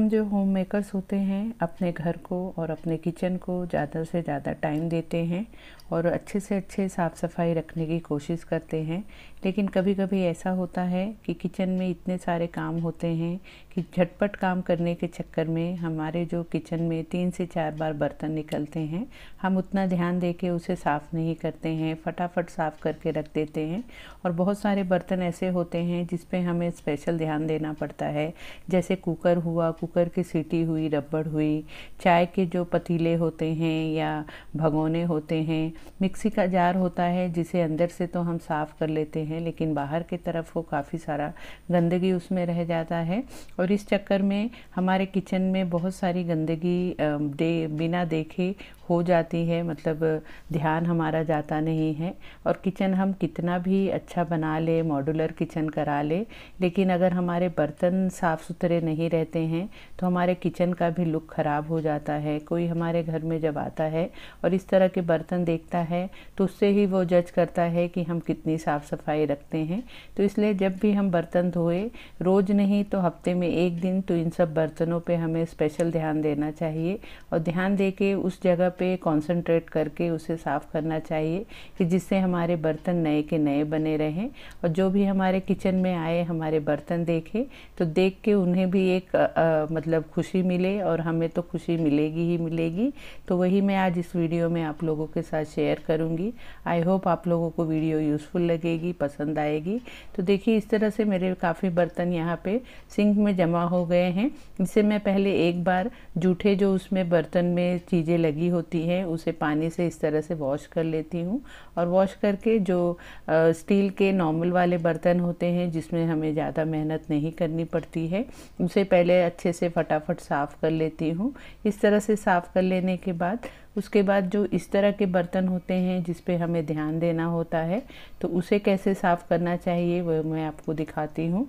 हम जो home makers होते हैं अपने घर को और अपने किचन को ज़्यादा से ज़्यादा टाइम देते हैं और अच्छे से अच्छे साफ़ सफाई रखने की कोशिश करते हैं लेकिन कभी कभी ऐसा होता है कि किचन में इतने सारे काम होते हैं कि झटपट काम करने के चक्कर में हमारे जो किचन में तीन से चार बार बर्तन निकलते हैं हम उतना ध्यान दे के उसे साफ़ नहीं करते हैं फटाफट साफ़ करके रख देते हैं और बहुत सारे बर्तन ऐसे होते हैं जिस हमें स्पेशल ध्यान देना पड़ता है जैसे कुकर हुआ कुकर कुकर की सीटी हुई रबड़ हुई चाय के जो पतीले होते हैं या भगोने होते हैं मिक्सी का जार होता है जिसे अंदर से तो हम साफ़ कर लेते हैं लेकिन बाहर की तरफ वो काफ़ी सारा गंदगी उसमें रह जाता है और इस चक्कर में हमारे किचन में बहुत सारी गंदगी दे बिना देखे खो जाती है मतलब ध्यान हमारा जाता नहीं है और किचन हम कितना भी अच्छा बना ले मॉडुलर किचन करा ले लेकिन अगर हमारे बर्तन साफ़ सुथरे नहीं रहते हैं तो हमारे किचन का भी लुक ख़राब हो जाता है कोई हमारे घर में जब आता है और इस तरह के बर्तन देखता है तो उससे ही वो जज करता है कि हम कितनी साफ़ सफाई रखते हैं तो इसलिए जब भी हम बर्तन धोए रोज़ नहीं तो हफ्ते में एक दिन तो इन सब बर्तनों पे हमें स्पेशल ध्यान देना चाहिए और ध्यान दे के उस जगह पे कंसंट्रेट करके उसे साफ़ करना चाहिए कि जिससे हमारे बर्तन नए के नए बने रहें और जो भी हमारे किचन में आए हमारे बर्तन देखें तो देख के उन्हें भी एक आ, आ, मतलब खुशी मिले और हमें तो खुशी मिलेगी ही मिलेगी तो वही मैं आज इस वीडियो में आप लोगों के साथ शेयर करूँगी आई होप आप लोगों को वीडियो यूज़फुल लगेगी पसंद आएगी तो देखिए इस तरह से मेरे काफ़ी बर्तन यहाँ पर सिंक में जमा हो गए हैं इससे मैं पहले एक बार जूठे जो उसमें बर्तन में चीज़ें लगी होती होती है उसे पानी से इस तरह से वॉश कर लेती हूँ और वॉश करके जो स्टील के नॉर्मल वाले बर्तन होते हैं जिसमें हमें ज़्यादा मेहनत नहीं करनी पड़ती है उसे पहले अच्छे से फटाफट साफ़ कर लेती हूँ इस तरह से साफ़ कर लेने के बाद उसके बाद जो इस तरह के बर्तन होते हैं जिस पे हमें ध्यान देना होता है तो उसे कैसे साफ़ करना चाहिए वह मैं आपको दिखाती हूँ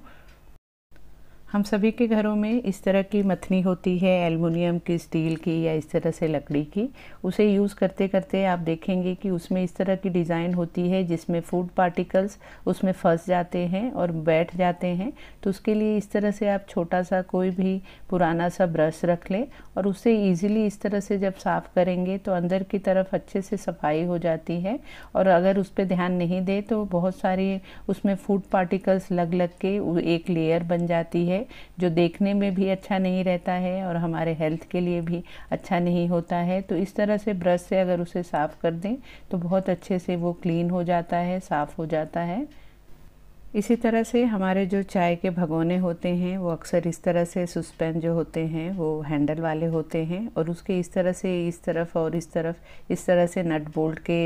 हम सभी के घरों में इस तरह की मथनी होती है एल्युमिनियम की स्टील की या इस तरह से लकड़ी की उसे यूज़ करते करते आप देखेंगे कि उसमें इस तरह की डिज़ाइन होती है जिसमें फूड पार्टिकल्स उसमें फंस जाते हैं और बैठ जाते हैं तो उसके लिए इस तरह से आप छोटा सा कोई भी पुराना सा ब्रश रख लें और उसे ईजिली इस तरह से जब साफ़ करेंगे तो अंदर की तरफ अच्छे से सफाई हो जाती है और अगर उस पर ध्यान नहीं दे तो बहुत सारी उसमें फूड पार्टिकल्स लग लग के एक लेयर बन जाती है जो देखने में भी अच्छा नहीं रहता है और हमारे हेल्थ के लिए भी अच्छा नहीं होता है तो इस तरह से ब्रश से अगर उसे साफ़ कर दें तो बहुत अच्छे से वो क्लीन हो जाता है साफ़ हो जाता है इसी तरह से हमारे जो चाय के भगोने होते हैं वो अक्सर इस तरह से सुस्पेन जो होते हैं वो हैंडल वाले होते हैं और उसके इस तरह से इस तरफ और इस तरफ इस तरह से नट बोल्ट के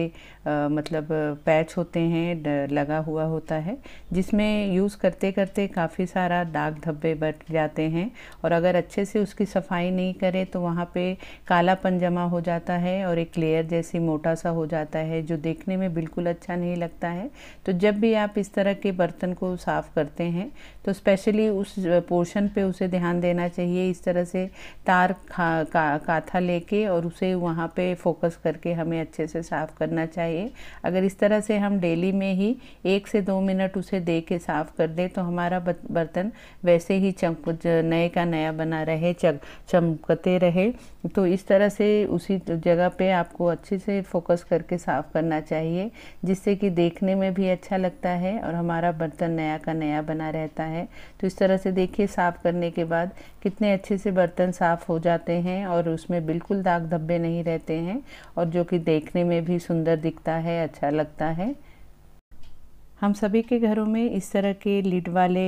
आ, मतलब पैच होते हैं लगा हुआ होता है जिसमें यूज़ करते करते काफ़ी सारा दाग धब्बे बट जाते हैं और अगर अच्छे से उसकी सफाई नहीं करें तो वहाँ पर कालापन जमा हो जाता है और एक लेयर जैसी मोटा सा हो जाता है जो देखने में बिल्कुल अच्छा नहीं लगता है तो जब भी आप इस तरह के बर्तन को साफ़ करते हैं तो स्पेशली उस पोर्शन पे उसे ध्यान देना चाहिए इस तरह से तार खा का, काथा लेके और उसे वहाँ पे फोकस करके हमें अच्छे से साफ़ करना चाहिए अगर इस तरह से हम डेली में ही एक से दो मिनट उसे दे के साफ़ कर दें तो हमारा बर्तन वैसे ही चमक नए का नया बना रहे चक चमकते रहे तो इस तरह से उसी जगह पे आपको अच्छे से फोकस करके साफ़ करना चाहिए जिससे कि देखने में भी अच्छा लगता है और हमारा बर्तन नया का नया बना रहता है तो इस तरह से देखिए साफ़ करने के बाद कितने अच्छे से बर्तन साफ़ हो जाते हैं और उसमें बिल्कुल दाग धब्बे नहीं रहते हैं और जो कि देखने में भी सुंदर दिखता है अच्छा लगता है हम सभी के घरों में इस तरह के लिड वाले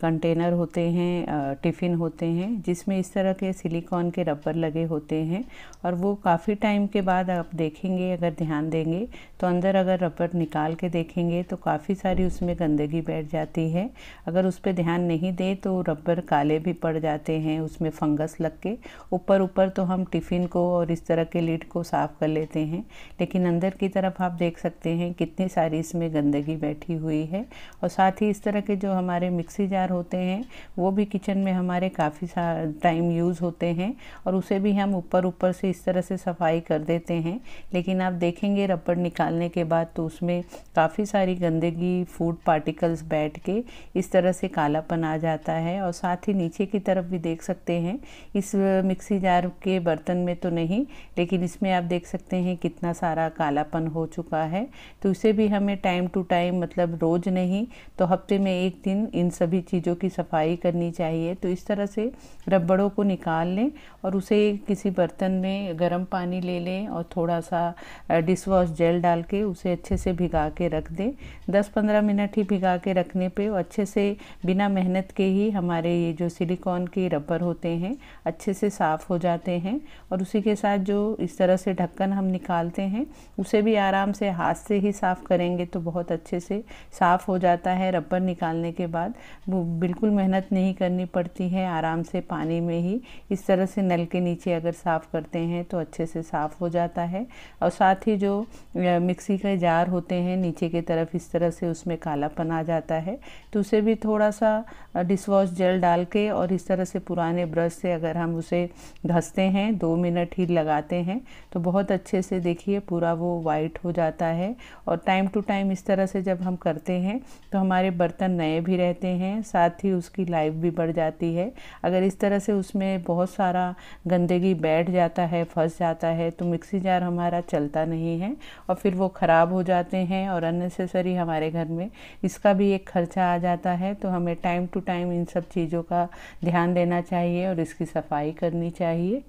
कंटेनर होते हैं टिफ़िन होते हैं जिसमें इस तरह के सिलिकॉन के रबर लगे होते हैं और वो काफ़ी टाइम के बाद आप देखेंगे अगर ध्यान देंगे तो अंदर अगर रबर निकाल के देखेंगे तो काफ़ी सारी उसमें गंदगी बैठ जाती है अगर उस पर ध्यान नहीं दें तो रबर काले भी पड़ जाते हैं उसमें फंगस लग के ऊपर ऊपर तो हम टिफ़िन को और इस तरह के लिड को साफ़ कर लेते हैं लेकिन अंदर की तरफ आप देख सकते हैं कितनी सारी इसमें गंदगी बैठी रखी हुई है और साथ ही इस तरह के जो हमारे मिक्सी जार होते हैं वो भी किचन में हमारे काफ़ी टाइम यूज़ होते हैं और उसे भी हम ऊपर ऊपर से इस तरह से सफाई कर देते हैं लेकिन आप देखेंगे रबड़ निकालने के बाद तो उसमें काफ़ी सारी गंदगी फूड पार्टिकल्स बैठ के इस तरह से कालापन आ जाता है और साथ ही नीचे की तरफ भी देख सकते हैं इस मिक्सी जार के बर्तन में तो नहीं लेकिन इसमें आप देख सकते हैं कितना सारा कालापन हो चुका है तो इसे भी हमें टाइम टू टाइम मतलब मतलब रोज़ नहीं तो हफ्ते में एक दिन इन सभी चीज़ों की सफाई करनी चाहिए तो इस तरह से रबड़ों को निकाल लें और उसे किसी बर्तन में गर्म पानी ले लें और थोड़ा सा डिश वॉश जेल डाल के उसे अच्छे से भिगा के रख दें दस पंद्रह मिनट ही भिगा के रखने पर अच्छे से बिना मेहनत के ही हमारे ये जो सिलिकॉन के रबर होते हैं अच्छे से साफ़ हो जाते हैं और उसी के साथ जो इस तरह से ढक्कन हम निकालते हैं उसे भी आराम से हाथ से ही साफ़ करेंगे तो बहुत अच्छे से साफ़ हो जाता है रबर निकालने के बाद वो बिल्कुल मेहनत नहीं करनी पड़ती है आराम से पानी में ही इस तरह से नल के नीचे अगर साफ़ करते हैं तो अच्छे से साफ़ हो जाता है और साथ ही जो मिक्सी के जार होते हैं नीचे की तरफ इस तरह से उसमें कालापन आ जाता है तो उसे भी थोड़ा सा डिशवाश जेल डाल के और इस तरह से पुराने ब्रश से अगर हम उसे घसते हैं दो मिनट ही लगाते हैं तो बहुत अच्छे से देखिए पूरा वो वाइट हो जाता है और टाइम टू टाइम इस तरह से जब हम हम करते हैं तो हमारे बर्तन नए भी रहते हैं साथ ही उसकी लाइफ भी बढ़ जाती है अगर इस तरह से उसमें बहुत सारा गंदगी बैठ जाता है फंस जाता है तो मिक्सी जार हमारा चलता नहीं है और फिर वो ख़राब हो जाते हैं और अननेसेसरी हमारे घर में इसका भी एक खर्चा आ जाता है तो हमें टाइम टू टाइम इन सब चीज़ों का ध्यान देना चाहिए और इसकी सफाई करनी चाहिए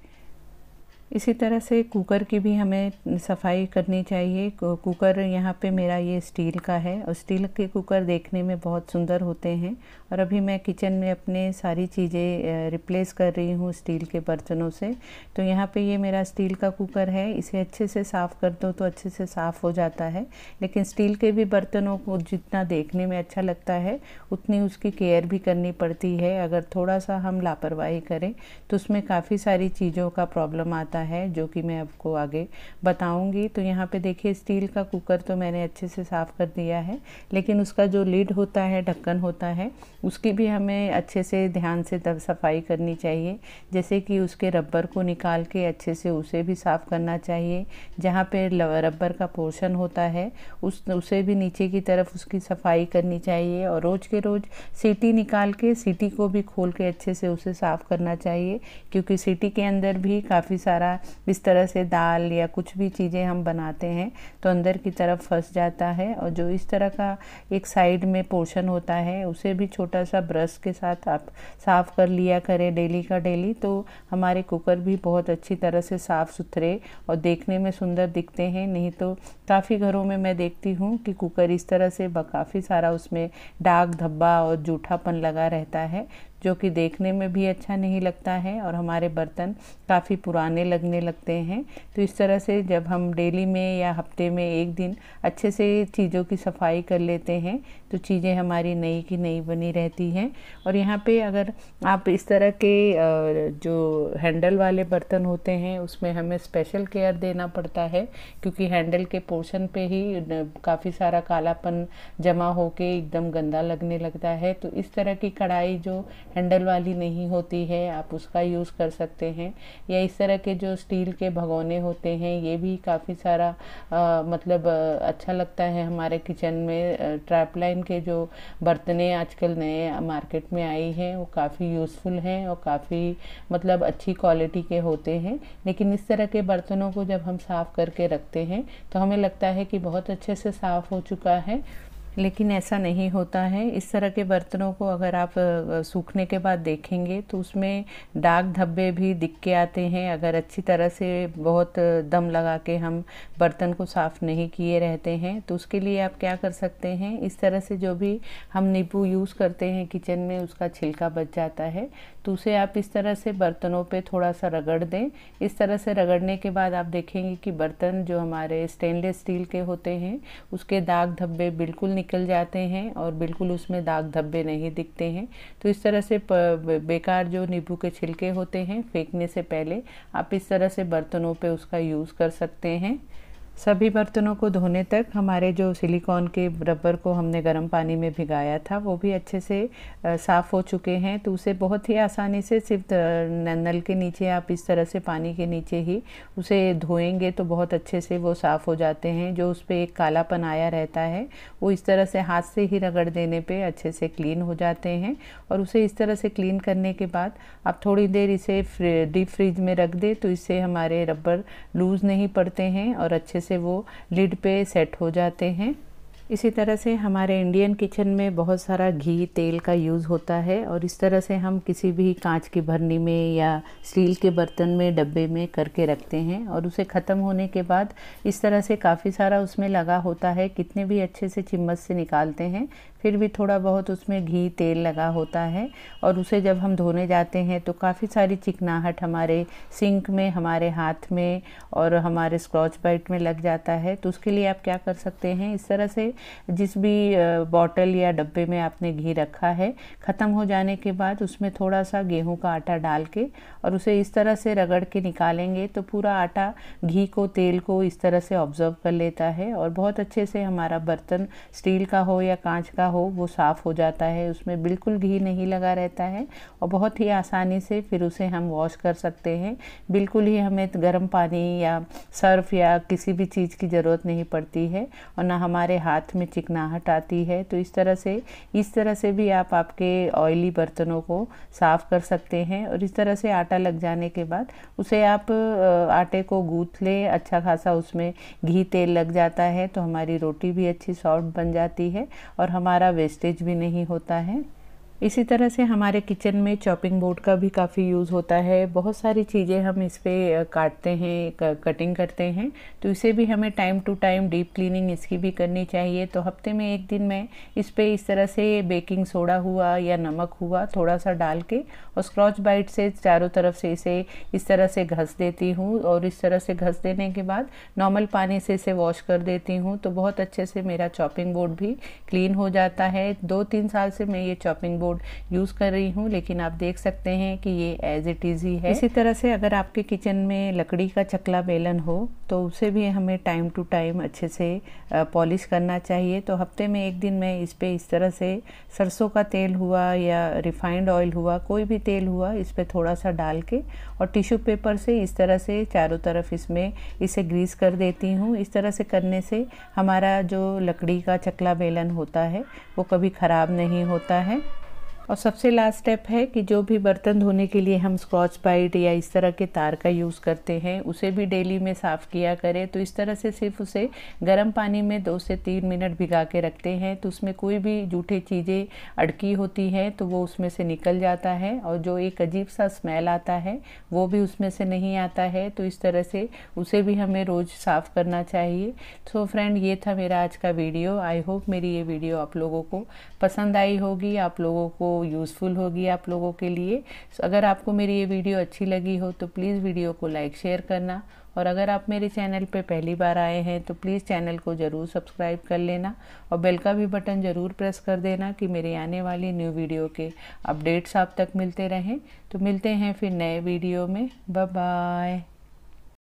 इसी तरह से कुकर की भी हमें सफाई करनी चाहिए कुकर यहाँ पे मेरा ये स्टील का है और स्टील के कुकर देखने में बहुत सुंदर होते हैं और अभी मैं किचन में अपने सारी चीज़ें रिप्लेस कर रही हूँ स्टील के बर्तनों से तो यहाँ पे ये मेरा स्टील का कुकर है इसे अच्छे से साफ़ कर दो तो अच्छे से साफ़ हो जाता है लेकिन स्टील के भी बर्तनों को जितना देखने में अच्छा लगता है उतनी उसकी केयर भी करनी पड़ती है अगर थोड़ा सा हम लापरवाही करें तो उसमें काफ़ी सारी चीज़ों का प्रॉब्लम आता होता है जो कि मैं आपको आगे बताऊंगी तो यहाँ पे देखिए स्टील का कुकर तो मैंने अच्छे से साफ़ कर दिया है लेकिन उसका जो लिड होता है ढक्कन होता है उसकी भी हमें अच्छे से ध्यान से तब सफाई करनी चाहिए जैसे कि उसके रबर को निकाल के अच्छे से उसे भी साफ़ करना चाहिए जहाँ पे रबर का पोर्शन होता है उस उसे भी नीचे की तरफ उसकी सफाई करनी चाहिए और रोज़ के रोज़ सीटी निकाल के सीटी को भी खोल के अच्छे से उसे साफ़ करना चाहिए क्योंकि सीटी के अंदर भी काफ़ी सारा हमारा इस तरह से दाल या कुछ भी चीज़ें हम बनाते हैं तो अंदर की तरफ फंस जाता है और जो इस तरह का एक साइड में पोर्शन होता है उसे भी छोटा सा ब्रश के साथ आप साफ़ कर लिया करें डेली का डेली तो हमारे कुकर भी बहुत अच्छी तरह से साफ़ सुथरे और देखने में सुंदर दिखते हैं नहीं तो काफ़ी घरों में मैं देखती हूँ कि कुकर इस तरह से काफ़ी सारा उसमें डाक धब्बा और जूठापन लगा रहता है जो कि देखने में भी अच्छा नहीं लगता है और हमारे बर्तन काफ़ी पुराने लगने लगते हैं तो इस तरह से जब हम डेली में या हफ्ते में एक दिन अच्छे से चीज़ों की सफाई कर लेते हैं तो चीज़ें हमारी नई की नई बनी रहती हैं और यहाँ पे अगर आप इस तरह के जो हैंडल वाले बर्तन होते हैं उसमें हमें स्पेशल केयर देना पड़ता है क्योंकि हैंडल के पोर्शन पे ही काफ़ी सारा कालापन जमा होके एकदम गंदा लगने लगता है तो इस तरह की कढ़ाई जो हैंडल वाली नहीं होती है आप उसका यूज़ कर सकते हैं या इस तरह के जो स्टील के भगोने होते हैं ये भी काफ़ी सारा आ, मतलब अच्छा लगता है हमारे किचन में लाइन के जो बर्तने आजकल नए मार्केट में आई हैं वो काफ़ी यूज़फुल हैं और काफ़ी मतलब अच्छी क्वालिटी के होते हैं लेकिन इस तरह के बर्तनों को जब हम साफ़ करके रखते हैं तो हमें लगता है कि बहुत अच्छे से साफ़ हो चुका है लेकिन ऐसा नहीं होता है इस तरह के बर्तनों को अगर आप सूखने के बाद देखेंगे तो उसमें दाग धब्बे भी दिख के आते हैं अगर अच्छी तरह से बहुत दम लगा के हम बर्तन को साफ़ नहीं किए रहते हैं तो उसके लिए आप क्या कर सकते हैं इस तरह से जो भी हम नींबू यूज़ करते हैं किचन में उसका छिलका बच जाता है तो उसे आप इस तरह से बर्तनों पे थोड़ा सा रगड़ दें इस तरह से रगड़ने के बाद आप देखेंगे कि बर्तन जो हमारे स्टेनलेस स्टील के होते हैं उसके दाग धब्बे बिल्कुल निकल जाते हैं और बिल्कुल उसमें दाग धब्बे नहीं दिखते हैं तो इस तरह से बेकार जो नींबू के छिलके होते हैं फेंकने से पहले आप इस तरह से बर्तनों पर उसका यूज़ कर सकते हैं सभी बर्तनों को धोने तक हमारे जो सिलिकॉन के रबर को हमने गर्म पानी में भिगाया था वो भी अच्छे से साफ़ हो चुके हैं तो उसे बहुत ही आसानी से सिर्फ नल के नीचे आप इस तरह से पानी के नीचे ही उसे धोएंगे तो बहुत अच्छे से वो साफ़ हो जाते हैं जो उस पर एक कालापन आया रहता है वो इस तरह से हाथ से ही रगड़ देने पर अच्छे से क्लीन हो जाते हैं और उसे इस तरह से क्लीन करने के बाद आप थोड़ी देर इसे डीप फ्रिज में रख दें तो इससे हमारे रबर लूज़ नहीं पड़ते हैं और अच्छे से वो लिड पे सेट हो जाते हैं इसी तरह से हमारे इंडियन किचन में बहुत सारा घी तेल का यूज़ होता है और इस तरह से हम किसी भी कांच की भरनी में या स्टील के बर्तन में डब्बे में करके रखते हैं और उसे ख़त्म होने के बाद इस तरह से काफ़ी सारा उसमें लगा होता है कितने भी अच्छे से चम्मच से निकालते हैं फिर भी थोड़ा बहुत उसमें घी तेल लगा होता है और उसे जब हम धोने जाते हैं तो काफ़ी सारी चिकनाहट हमारे सिंक में हमारे हाथ में और हमारे स्क्रॉच बाइट में लग जाता है तो उसके लिए आप क्या कर सकते हैं इस तरह से जिस भी बॉटल या डब्बे में आपने घी रखा है ख़त्म हो जाने के बाद उसमें थोड़ा सा गेहूं का आटा डाल के और उसे इस तरह से रगड़ के निकालेंगे तो पूरा आटा घी को तेल को इस तरह से ऑब्जर्व कर लेता है और बहुत अच्छे से हमारा बर्तन स्टील का हो या कांच का हो वो साफ़ हो जाता है उसमें बिल्कुल घी नहीं लगा रहता है और बहुत ही आसानी से फिर उसे हम वॉश कर सकते हैं बिल्कुल ही हमें गर्म पानी या सर्फ या किसी भी चीज़ की ज़रूरत नहीं पड़ती है और ना हमारे हाथ हाथ में चिकनाहट आती है तो इस तरह से इस तरह से भी आप आपके ऑयली बर्तनों को साफ़ कर सकते हैं और इस तरह से आटा लग जाने के बाद उसे आप आटे को गूँथ लें अच्छा खासा उसमें घी तेल लग जाता है तो हमारी रोटी भी अच्छी सॉफ्ट बन जाती है और हमारा वेस्टेज भी नहीं होता है इसी तरह से हमारे किचन में चॉपिंग बोर्ड का भी काफ़ी यूज़ होता है बहुत सारी चीज़ें हम इस पर काटते हैं कटिंग करते हैं तो इसे भी हमें time to time deep cleaning इसकी भी करनी चाहिए तो हफ्ते में एक दिन मैं इस पर इस तरह से बेकिंग सोडा हुआ या नमक हुआ थोड़ा सा डाल के और स्क्रॉच बाइट से चारों तरफ से इसे इस तरह से घस देती हूँ और इस तरह से घस देने के बाद नॉर्मल पानी से इसे वॉश कर देती हूँ तो बहुत अच्छे से मेरा चॉपिंग बोर्ड भी क्लीन हो जाता है दो तीन साल से मैं ये चॉपिंग बोर्ड यूज़ कर रही हूँ लेकिन आप देख सकते हैं कि ये एज इट इज़ ही है इसी तरह से अगर आपके किचन में लकड़ी का चकला बेलन हो तो उसे भी हमें टाइम टू टाइम अच्छे से पॉलिश करना चाहिए तो हफ्ते में एक दिन मैं इस पर इस तरह से सरसों का तेल हुआ या रिफाइंड ऑयल हुआ कोई भी तेल हुआ इस पर थोड़ा सा डाल के और टिश्यू पेपर से इस तरह से चारों तरफ इसमें इसे ग्रीस कर देती हूँ इस तरह से करने से हमारा जो लकड़ी का चकला बेलन होता है वो कभी ख़राब नहीं होता है और सबसे लास्ट स्टेप है कि जो भी बर्तन धोने के लिए हम स्क्रॉच बाइट या इस तरह के तार का यूज़ करते हैं उसे भी डेली में साफ़ किया करें तो इस तरह से सिर्फ उसे गर्म पानी में दो से तीन मिनट भिगा के रखते हैं तो उसमें कोई भी जूठे चीज़ें अड़की होती हैं तो वो उसमें से निकल जाता है और जो एक अजीब सा स्मेल आता है वो भी उसमें से नहीं आता है तो इस तरह से उसे भी हमें रोज़ साफ़ करना चाहिए सो फ्रेंड ये था मेरा आज का वीडियो आई होप मेरी ये वीडियो आप लोगों को पसंद आई होगी आप लोगों को वो यूज़फुल होगी आप लोगों के लिए so, अगर आपको मेरी ये वीडियो अच्छी लगी हो तो प्लीज़ वीडियो को लाइक शेयर करना और अगर आप मेरे चैनल पे पहली बार आए हैं तो प्लीज़ चैनल को ज़रूर सब्सक्राइब कर लेना और बेल का भी बटन ज़रूर प्रेस कर देना कि मेरे आने वाली न्यू वीडियो के अपडेट्स आप तक मिलते रहें तो मिलते हैं फिर नए वीडियो में बाय